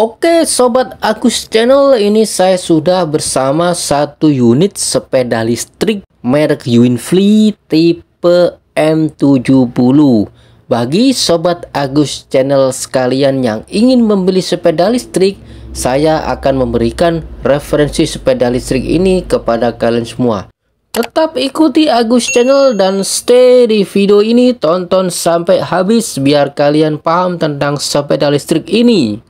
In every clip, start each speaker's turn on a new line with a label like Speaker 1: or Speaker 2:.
Speaker 1: Oke Sobat Agus Channel ini saya sudah bersama satu unit sepeda listrik merek Yunfli tipe M70 Bagi Sobat Agus Channel sekalian yang ingin membeli sepeda listrik Saya akan memberikan referensi sepeda listrik ini kepada kalian semua Tetap ikuti Agus Channel dan stay di video ini Tonton sampai habis biar kalian paham tentang sepeda listrik ini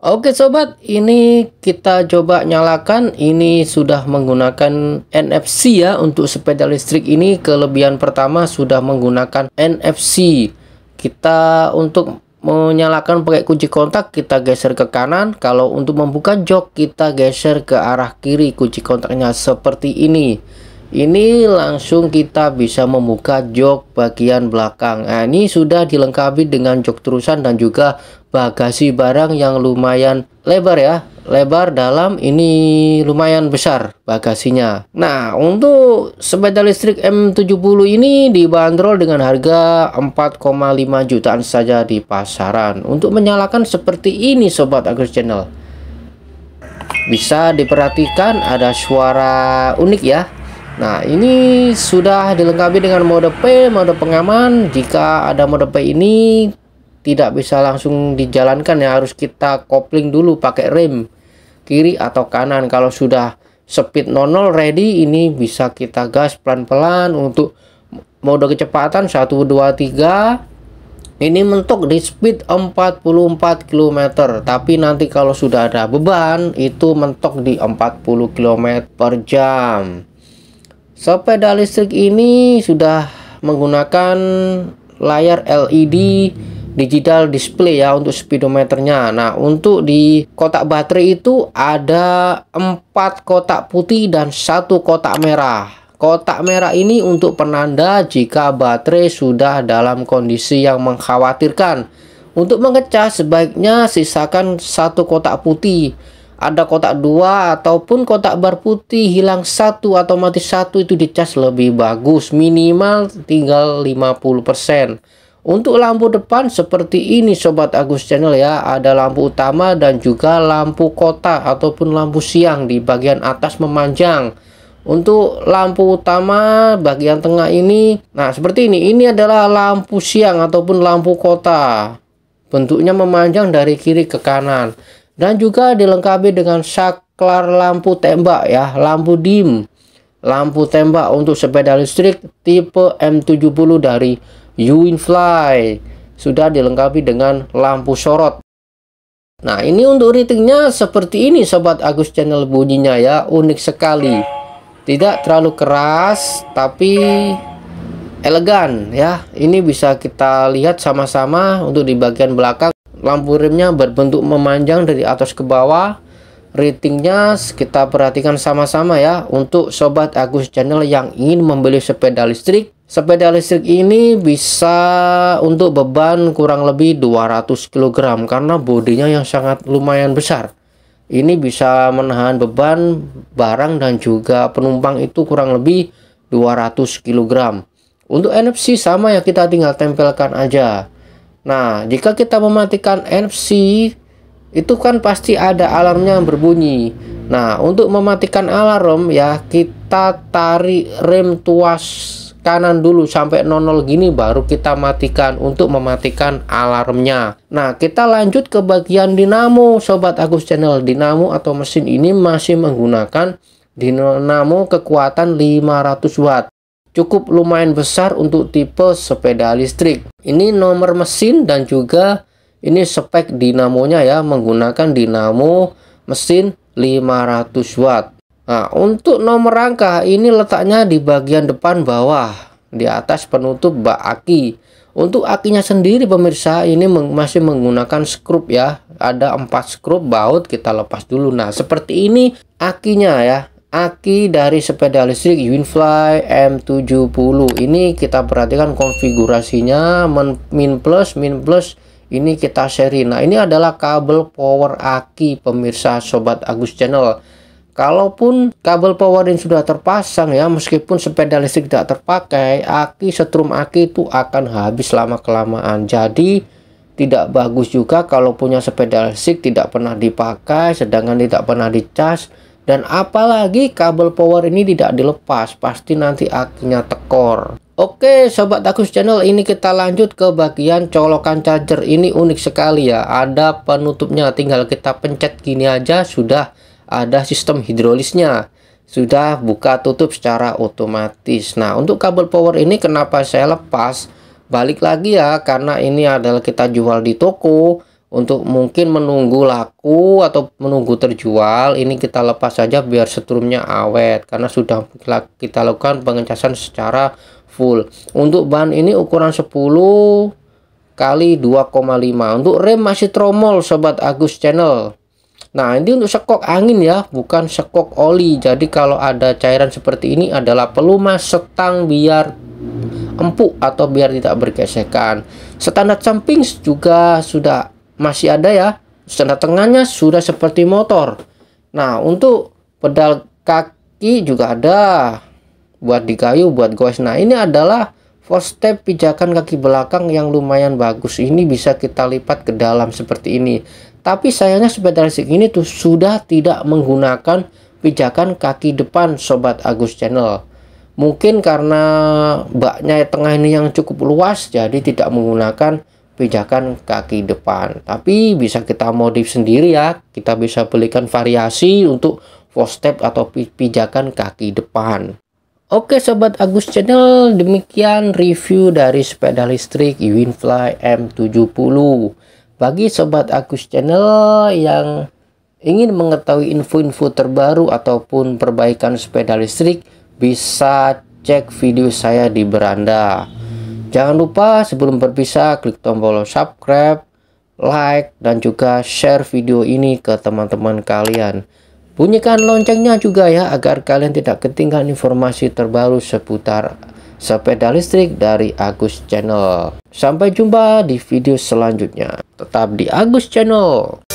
Speaker 1: Oke sobat, ini kita coba nyalakan. Ini sudah menggunakan NFC ya untuk sepeda listrik ini. Kelebihan pertama sudah menggunakan NFC. Kita untuk menyalakan pakai kunci kontak kita geser ke kanan. Kalau untuk membuka jok kita geser ke arah kiri kunci kontaknya seperti ini. Ini langsung kita bisa membuka jok bagian belakang. Nah, ini sudah dilengkapi dengan jok terusan dan juga bagasi barang yang lumayan lebar ya lebar dalam ini lumayan besar bagasinya nah untuk sepeda listrik M70 ini dibanderol dengan harga 4,5 jutaan saja di pasaran untuk menyalakan seperti ini Sobat Agus Channel bisa diperhatikan ada suara unik ya Nah ini sudah dilengkapi dengan mode P, mode pengaman. Jika ada mode P ini tidak bisa langsung dijalankan ya harus kita kopling dulu pakai rem kiri atau kanan kalau sudah speed 00 ready ini bisa kita gas pelan-pelan untuk mode kecepatan 1 ini mentok di speed 44 km tapi nanti kalau sudah ada beban itu mentok di 40 km per jam sepeda listrik ini sudah menggunakan layar LED digital display ya untuk speedometernya. Nah, untuk di kotak baterai itu ada empat kotak putih dan satu kotak merah. Kotak merah ini untuk penanda jika baterai sudah dalam kondisi yang mengkhawatirkan. Untuk mengecas sebaiknya sisakan satu kotak putih. Ada kotak dua ataupun kotak bar putih hilang satu atau mati satu itu dicas lebih bagus minimal tinggal 50%. Untuk lampu depan seperti ini Sobat Agus Channel ya, ada lampu utama dan juga lampu kota ataupun lampu siang di bagian atas memanjang. Untuk lampu utama bagian tengah ini, nah seperti ini, ini adalah lampu siang ataupun lampu kota. Bentuknya memanjang dari kiri ke kanan. Dan juga dilengkapi dengan saklar lampu tembak ya, lampu dim. Lampu tembak untuk sepeda listrik tipe M70 dari Uinfly sudah dilengkapi dengan lampu sorot. Nah, ini untuk ratingnya seperti ini Sobat Agus channel bunyinya ya, unik sekali. Tidak terlalu keras tapi elegan ya. Ini bisa kita lihat sama-sama untuk di bagian belakang. Lampu remnya berbentuk memanjang dari atas ke bawah. Ratingnya kita perhatikan sama-sama ya untuk Sobat Agus channel yang ingin membeli sepeda listrik Sepeda listrik ini bisa untuk beban kurang lebih 200 kg karena bodinya yang sangat lumayan besar. Ini bisa menahan beban barang dan juga penumpang itu kurang lebih 200 kg. Untuk NFC sama ya kita tinggal tempelkan aja. Nah, jika kita mematikan NFC itu kan pasti ada alarmnya yang berbunyi. Nah, untuk mematikan alarm ya kita tarik rem tuas kanan dulu sampai 00 gini baru kita matikan untuk mematikan alarmnya nah kita lanjut ke bagian dinamo sobat Agus channel dinamo atau mesin ini masih menggunakan dinamo kekuatan 500 watt cukup lumayan besar untuk tipe sepeda listrik ini nomor mesin dan juga ini spek dinamonya ya menggunakan dinamo mesin 500 watt Nah, untuk nomor rangka ini letaknya di bagian depan bawah, di atas penutup bak aki. Untuk akinya sendiri pemirsa ini masih menggunakan skrup ya. Ada empat skrup baut kita lepas dulu. Nah, seperti ini akinya ya. Aki dari sepeda listrik Winfly M70 ini kita perhatikan konfigurasinya min plus min plus ini kita seri. Nah, ini adalah kabel power aki pemirsa sobat Agus Channel. Kalaupun kabel power yang sudah terpasang ya, meskipun sepeda listrik tidak terpakai, aki setrum aki itu akan habis lama-kelamaan. Jadi tidak bagus juga kalau punya sepeda listrik tidak pernah dipakai, sedangkan tidak pernah dicas. Dan apalagi kabel power ini tidak dilepas, pasti nanti akinya tekor. Oke Sobat Agus Channel ini kita lanjut ke bagian colokan charger ini unik sekali ya ada penutupnya tinggal kita pencet gini aja sudah ada sistem hidrolisnya sudah buka tutup secara otomatis nah untuk kabel power ini kenapa saya lepas balik lagi ya karena ini adalah kita jual di toko untuk mungkin menunggu laku atau menunggu terjual ini kita lepas saja biar setrumnya awet karena sudah kita lakukan pengecasan secara full untuk ban ini ukuran 10 kali 2,5 untuk rem masih tromol sobat Agus channel Nah, ini untuk sekok angin ya, bukan sekok oli. Jadi kalau ada cairan seperti ini adalah pelumas setang biar empuk atau biar tidak bergesekan. Standar samping juga sudah masih ada ya. Standar tengahnya sudah seperti motor. Nah, untuk pedal kaki juga ada buat di buat goes. Nah, ini adalah four step pijakan kaki belakang yang lumayan bagus. Ini bisa kita lipat ke dalam seperti ini. Tapi sayangnya sepeda listrik ini tuh sudah tidak menggunakan pijakan kaki depan Sobat Agus Channel. Mungkin karena baknya tengah ini yang cukup luas jadi tidak menggunakan pijakan kaki depan. Tapi bisa kita modif sendiri ya. Kita bisa belikan variasi untuk four step atau pijakan kaki depan. Oke Sobat Agus Channel, demikian review dari sepeda listrik Winfly M70. Bagi Sobat Agus Channel yang ingin mengetahui info-info terbaru ataupun perbaikan sepeda listrik, bisa cek video saya di beranda. Jangan lupa sebelum berpisah, klik tombol subscribe, like, dan juga share video ini ke teman-teman kalian. Bunyikan loncengnya juga ya, agar kalian tidak ketinggalan informasi terbaru seputar sepeda listrik dari Agus Channel. Sampai jumpa di video selanjutnya. Tetap di Agus Channel.